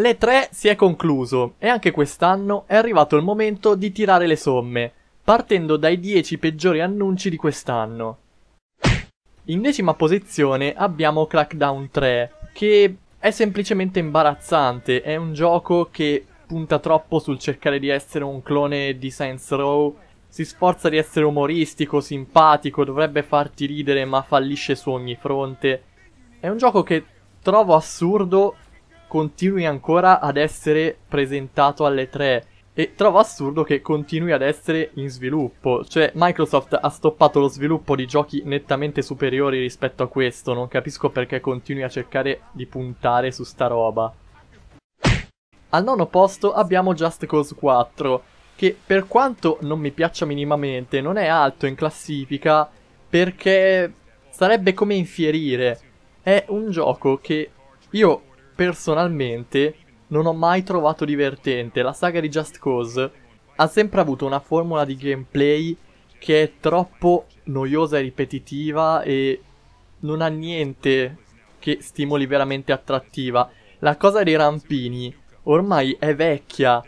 Le 3 si è concluso e anche quest'anno è arrivato il momento di tirare le somme, partendo dai 10 peggiori annunci di quest'anno. In decima posizione abbiamo Crackdown 3, che è semplicemente imbarazzante, è un gioco che punta troppo sul cercare di essere un clone di Saints Row, si sforza di essere umoristico, simpatico, dovrebbe farti ridere ma fallisce su ogni fronte. È un gioco che trovo assurdo continui ancora ad essere presentato alle 3 e trovo assurdo che continui ad essere in sviluppo, cioè Microsoft ha stoppato lo sviluppo di giochi nettamente superiori rispetto a questo, non capisco perché continui a cercare di puntare su sta roba. Al nono posto abbiamo Just Cause 4, che per quanto non mi piaccia minimamente non è alto in classifica perché sarebbe come infierire. È un gioco che io personalmente non ho mai trovato divertente. La saga di Just Cause ha sempre avuto una formula di gameplay che è troppo noiosa e ripetitiva e non ha niente che stimoli veramente attrattiva. La cosa dei rampini ormai è vecchia.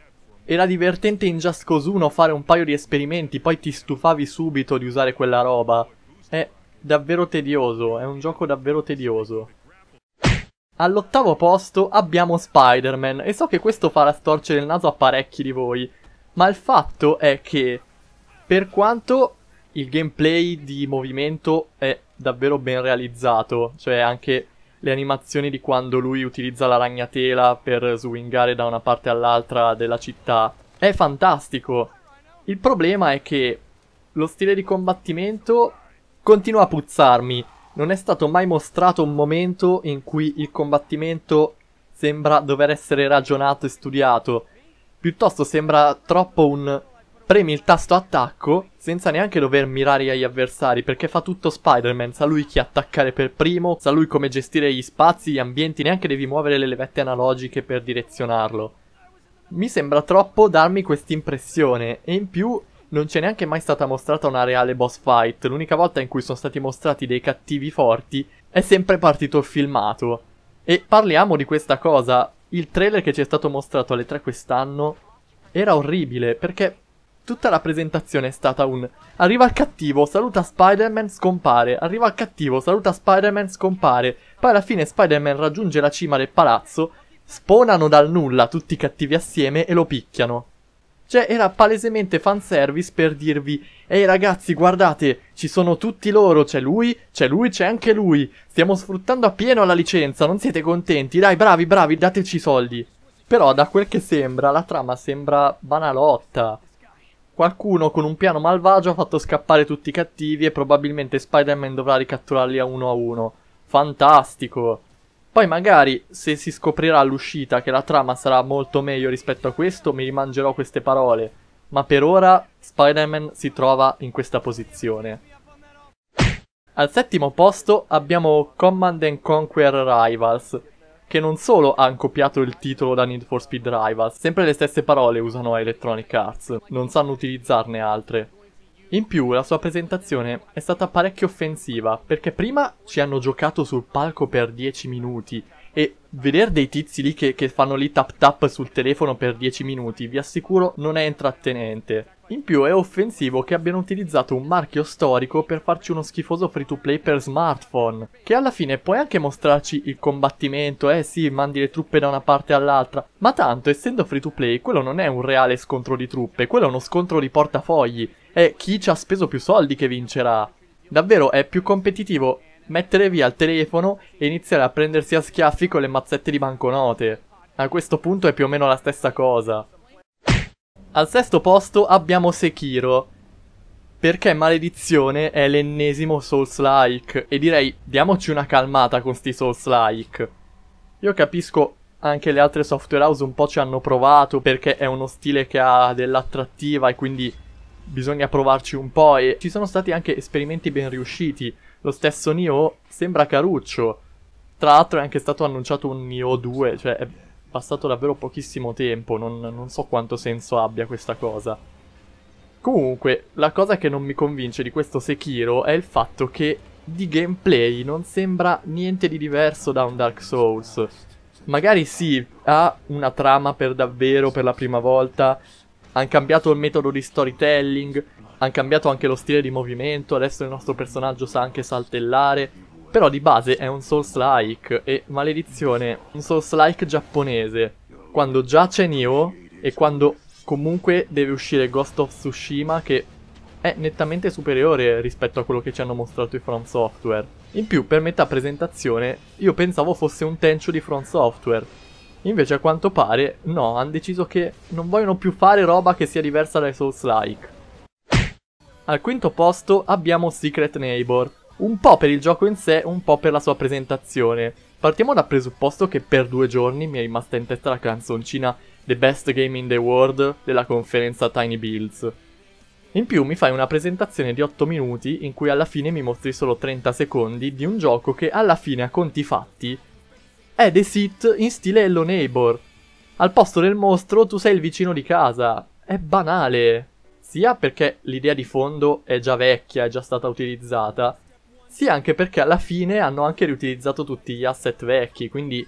Era divertente in Just Cause 1 fare un paio di esperimenti, poi ti stufavi subito di usare quella roba. È davvero tedioso, è un gioco davvero tedioso. All'ottavo posto abbiamo Spider-Man e so che questo farà storcere il naso a parecchi di voi, ma il fatto è che per quanto il gameplay di movimento è davvero ben realizzato, cioè anche le animazioni di quando lui utilizza la ragnatela per swingare da una parte all'altra della città, è fantastico. Il problema è che lo stile di combattimento continua a puzzarmi non è stato mai mostrato un momento in cui il combattimento sembra dover essere ragionato e studiato. Piuttosto sembra troppo un premi il tasto attacco senza neanche dover mirare agli avversari perché fa tutto Spider-Man, sa lui chi attaccare per primo, sa lui come gestire gli spazi, gli ambienti, neanche devi muovere le levette analogiche per direzionarlo. Mi sembra troppo darmi quest'impressione e in più non c'è neanche mai stata mostrata una reale boss fight. L'unica volta in cui sono stati mostrati dei cattivi forti è sempre partito il filmato. E parliamo di questa cosa. Il trailer che ci è stato mostrato alle 3 quest'anno era orribile perché tutta la presentazione è stata un arriva il cattivo, saluta Spider-Man, scompare, arriva il cattivo, saluta Spider-Man, scompare, poi alla fine Spider-Man raggiunge la cima del palazzo, sponano dal nulla tutti i cattivi assieme e lo picchiano. Cioè, era palesemente fanservice per dirvi: Ehi ragazzi, guardate, ci sono tutti loro, c'è lui, c'è lui, c'è anche lui. Stiamo sfruttando appieno la licenza, non siete contenti? Dai, bravi, bravi, dateci i soldi. Però, da quel che sembra, la trama sembra banalotta. Qualcuno con un piano malvagio ha fatto scappare tutti i cattivi e probabilmente Spider-Man dovrà ricatturarli a uno a uno. Fantastico! Poi magari se si scoprirà all'uscita che la trama sarà molto meglio rispetto a questo, mi rimangerò queste parole. Ma per ora Spider-Man si trova in questa posizione. Al settimo posto abbiamo Command Conquer Rivals, che non solo hanno copiato il titolo da Need for Speed Rivals, sempre le stesse parole usano Electronic Arts, non sanno utilizzarne altre. In più la sua presentazione è stata parecchio offensiva, perché prima ci hanno giocato sul palco per 10 minuti e vedere dei tizi lì che, che, fanno lì tap tap sul telefono per 10 minuti, vi assicuro, non è intrattenente. In più è offensivo che abbiano utilizzato un marchio storico per farci uno schifoso free to play per smartphone, che alla fine puoi anche mostrarci il combattimento, eh sì, mandi le truppe da una parte all'altra, ma tanto essendo free to play quello non è un reale scontro di truppe, quello è uno scontro di portafogli, è chi ci ha speso più soldi che vincerà. Davvero è più competitivo mettere via il telefono e iniziare a prendersi a schiaffi con le mazzette di banconote. A questo punto è più o meno la stessa cosa. Al sesto posto abbiamo Sekiro. Perché Maledizione è l'ennesimo Souls-like. E direi, diamoci una calmata con sti Souls-like. Io capisco anche le altre software house un po' ci hanno provato perché è uno stile che ha dell'attrattiva e quindi bisogna provarci un po' e ci sono stati anche esperimenti ben riusciti. Lo stesso Nioh sembra caruccio. Tra l'altro è anche stato annunciato un Nioh 2, cioè è passato davvero pochissimo tempo, non, non so quanto senso abbia questa cosa. Comunque, la cosa che non mi convince di questo Sekiro è il fatto che di gameplay non sembra niente di diverso da un Dark Souls. Magari sì, ha una trama per davvero per la prima volta, hanno cambiato il metodo di storytelling, hanno cambiato anche lo stile di movimento, adesso il nostro personaggio sa anche saltellare, però di base è un Souls-like e maledizione, un Souls-like giapponese, quando già c'è Nioh e quando comunque deve uscire Ghost of Tsushima che è nettamente superiore rispetto a quello che ci hanno mostrato i From Software. In più, per metà presentazione, io pensavo fosse un Tenchu di From Software, Invece a quanto pare no, hanno deciso che non vogliono più fare roba che sia diversa dai Souls-like. Al quinto posto abbiamo Secret Neighbor, un po' per il gioco in sé, un po' per la sua presentazione. Partiamo dal presupposto che per due giorni mi è rimasta in testa la canzoncina The Best Game in the World della conferenza Tiny Builds. In più mi fai una presentazione di 8 minuti in cui alla fine mi mostri solo 30 secondi di un gioco che alla fine a conti fatti è The Sit in stile Hello Neighbor. Al posto del mostro tu sei il vicino di casa. È banale. Sia perché l'idea di fondo è già vecchia, è già stata utilizzata, sia anche perché alla fine hanno anche riutilizzato tutti gli asset vecchi, quindi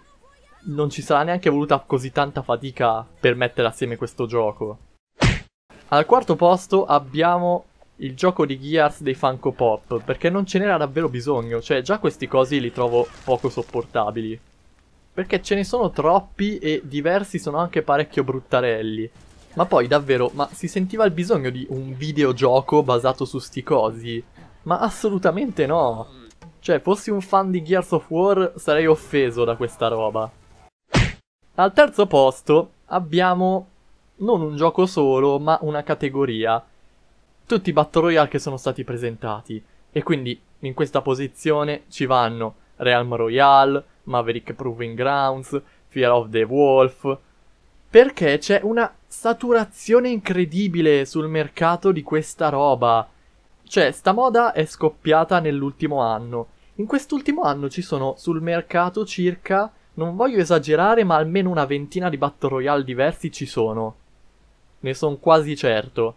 non ci sarà neanche voluta così tanta fatica per mettere assieme questo gioco. Al quarto posto abbiamo il gioco di Gears dei Funko Pop, perché non ce n'era davvero bisogno, cioè già questi cosi li trovo poco sopportabili. Perché ce ne sono troppi e diversi sono anche parecchio bruttarelli. Ma poi davvero, ma si sentiva il bisogno di un videogioco basato su sti cosi? Ma assolutamente no! Cioè, fossi un fan di Gears of War sarei offeso da questa roba. Al terzo posto abbiamo non un gioco solo, ma una categoria. Tutti i Battle Royale che sono stati presentati. E quindi in questa posizione ci vanno Realm Royale, Maverick Proving Grounds, Fear of the Wolf, perché c'è una saturazione incredibile sul mercato di questa roba. Cioè, sta moda è scoppiata nell'ultimo anno. In quest'ultimo anno ci sono sul mercato circa, non voglio esagerare, ma almeno una ventina di Battle Royale diversi ci sono. Ne sono quasi certo.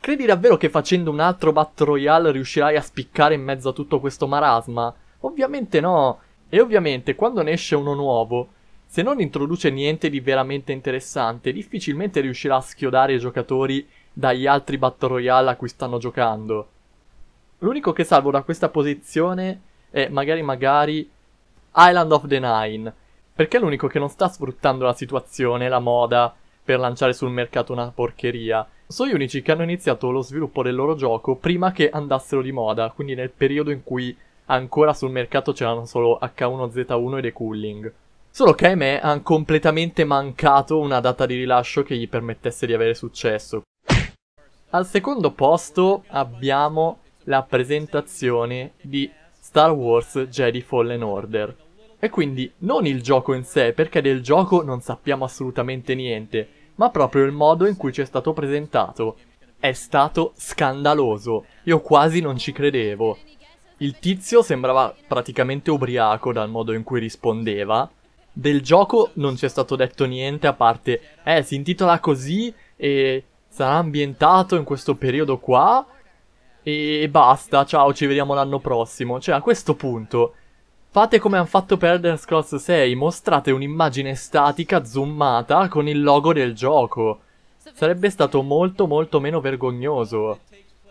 Credi davvero che facendo un altro Battle Royale riuscirai a spiccare in mezzo a tutto questo marasma? Ovviamente no. E ovviamente quando ne esce uno nuovo, se non introduce niente di veramente interessante, difficilmente riuscirà a schiodare i giocatori dagli altri Battle Royale a cui stanno giocando. L'unico che salvo da questa posizione è magari magari Island of the Nine, perché è l'unico che non sta sfruttando la situazione, la moda, per lanciare sul mercato una porcheria. Sono gli unici che hanno iniziato lo sviluppo del loro gioco prima che andassero di moda, quindi nel periodo in cui ancora sul mercato c'erano solo H1Z1 ed E-Cooling. Solo che ahimè hanno completamente mancato una data di rilascio che gli permettesse di avere successo. Al secondo posto abbiamo la presentazione di Star Wars Jedi Fallen Order. E quindi non il gioco in sé, perché del gioco non sappiamo assolutamente niente, ma proprio il modo in cui ci è stato presentato. È stato scandaloso, io quasi non ci credevo. Il tizio sembrava praticamente ubriaco dal modo in cui rispondeva. Del gioco non ci è stato detto niente a parte, eh, si intitola così e sarà ambientato in questo periodo qua e basta, ciao, ci vediamo l'anno prossimo. Cioè, a questo punto, fate come hanno fatto per Elder Scrolls 6, mostrate un'immagine statica zoomata con il logo del gioco. Sarebbe stato molto molto meno vergognoso.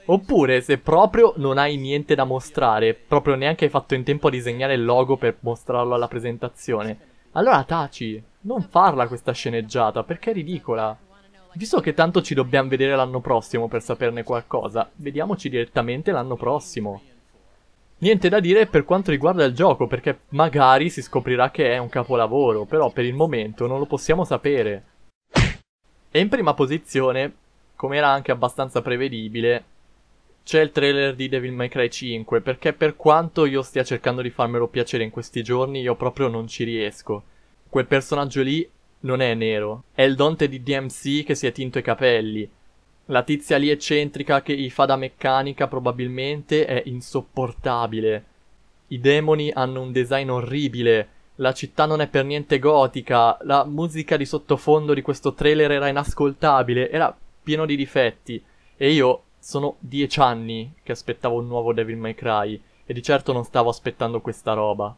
Oppure se proprio non hai niente da mostrare, proprio neanche hai fatto in tempo a disegnare il logo per mostrarlo alla presentazione, allora taci, non farla questa sceneggiata perché è ridicola. Visto che tanto ci dobbiamo vedere l'anno prossimo per saperne qualcosa, vediamoci direttamente l'anno prossimo. Niente da dire per quanto riguarda il gioco, perché magari si scoprirà che è un capolavoro, però per il momento non lo possiamo sapere. E in prima posizione, come era anche abbastanza prevedibile, c'è il trailer di Devil May Cry 5, perché per quanto io stia cercando di farmelo piacere in questi giorni, io proprio non ci riesco. Quel personaggio lì non è nero, è il Dante di DMC che si è tinto i capelli. La tizia lì eccentrica che gli fa da meccanica probabilmente è insopportabile. I demoni hanno un design orribile, la città non è per niente gotica, la musica di sottofondo di questo trailer era inascoltabile, era pieno di difetti. E io sono dieci anni che aspettavo un nuovo Devil May Cry e di certo non stavo aspettando questa roba.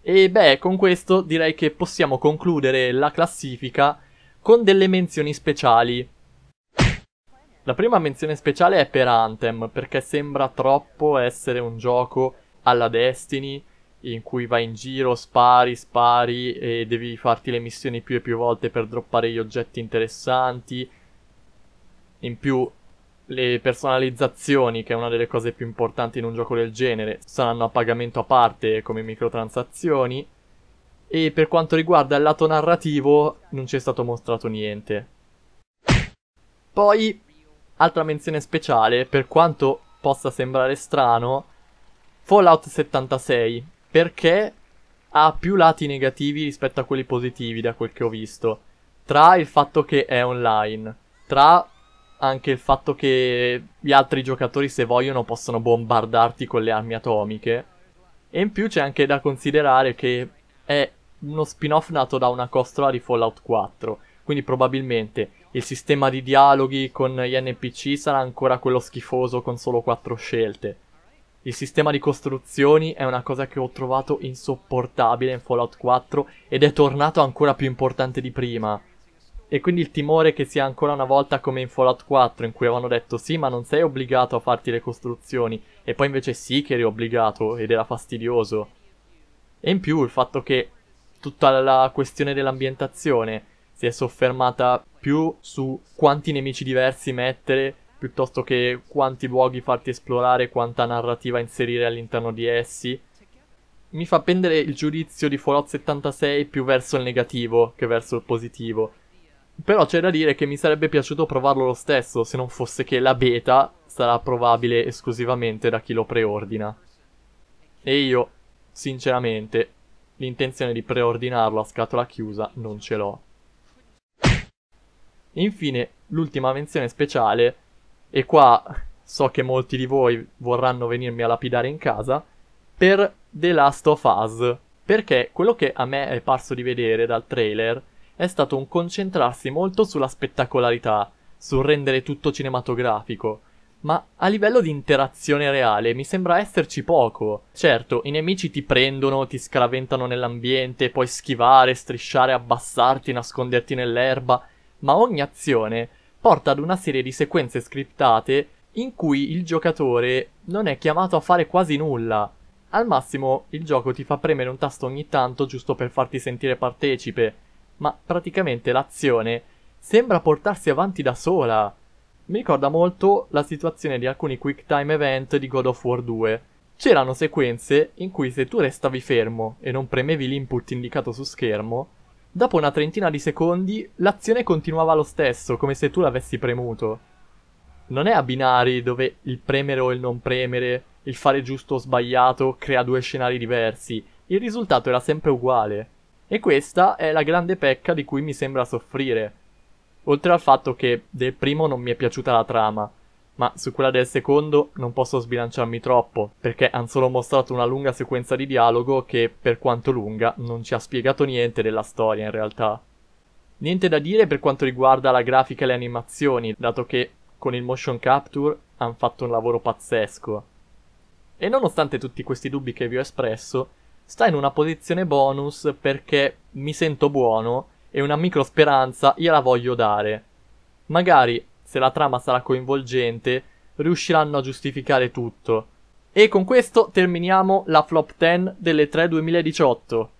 E beh, con questo direi che possiamo concludere la classifica con delle menzioni speciali. La prima menzione speciale è per Anthem, perché sembra troppo essere un gioco alla Destiny, in cui vai in giro, spari, spari e devi farti le missioni più e più volte per droppare gli oggetti interessanti. In più le personalizzazioni, che è una delle cose più importanti in un gioco del genere, saranno a pagamento a parte come microtransazioni. E per quanto riguarda il lato narrativo, non ci è stato mostrato niente. Poi, altra menzione speciale, per quanto possa sembrare strano, Fallout 76, perché ha più lati negativi rispetto a quelli positivi da quel che ho visto, tra il fatto che è online, tra anche il fatto che gli altri giocatori, se vogliono, possono bombardarti con le armi atomiche. E in più c'è anche da considerare che è uno spin-off nato da una costola di Fallout 4, quindi probabilmente il sistema di dialoghi con gli NPC sarà ancora quello schifoso con solo 4 scelte. Il sistema di costruzioni è una cosa che ho trovato insopportabile in Fallout 4 ed è tornato ancora più importante di prima. E quindi il timore che sia ancora una volta come in Fallout 4, in cui avevano detto sì, ma non sei obbligato a farti le costruzioni, e poi invece sì che eri obbligato ed era fastidioso. E in più il fatto che tutta la questione dell'ambientazione si è soffermata più su quanti nemici diversi mettere piuttosto che quanti luoghi farti esplorare, quanta narrativa inserire all'interno di essi. Mi fa pendere il giudizio di Fallout 76 più verso il negativo che verso il positivo però c'è da dire che mi sarebbe piaciuto provarlo lo stesso, se non fosse che la beta sarà provabile esclusivamente da chi lo preordina. E io, sinceramente, l'intenzione di preordinarlo a scatola chiusa non ce l'ho. Infine, l'ultima menzione speciale, e qua so che molti di voi vorranno venirmi a lapidare in casa, per The Last of Us. Perché quello che a me è parso di vedere dal trailer è stato un concentrarsi molto sulla spettacolarità, sul rendere tutto cinematografico, ma a livello di interazione reale mi sembra esserci poco. Certo, i nemici ti prendono, ti scaraventano nell'ambiente, puoi schivare, strisciare, abbassarti, nasconderti nell'erba, ma ogni azione porta ad una serie di sequenze scriptate in cui il giocatore non è chiamato a fare quasi nulla. Al massimo il gioco ti fa premere un tasto ogni tanto giusto per farti sentire partecipe, ma praticamente l'azione sembra portarsi avanti da sola. Mi ricorda molto la situazione di alcuni quick time event di God of War 2. C'erano sequenze in cui se tu restavi fermo e non premevi l'input indicato su schermo, dopo una trentina di secondi l'azione continuava lo stesso, come se tu l'avessi premuto. Non è a binari dove il premere o il non premere, il fare giusto o sbagliato crea due scenari diversi, il risultato era sempre uguale. E questa è la grande pecca di cui mi sembra soffrire. Oltre al fatto che del primo non mi è piaciuta la trama, ma su quella del secondo non posso sbilanciarmi troppo, perché hanno solo mostrato una lunga sequenza di dialogo che, per quanto lunga, non ci ha spiegato niente della storia in realtà. Niente da dire per quanto riguarda la grafica e le animazioni, dato che con il motion capture hanno fatto un lavoro pazzesco. E nonostante tutti questi dubbi che vi ho espresso, sta in una posizione bonus perché mi sento buono e una micro speranza gliela voglio dare. Magari, se la trama sarà coinvolgente, riusciranno a giustificare tutto. E con questo terminiamo la flop 10 delle 3 2018.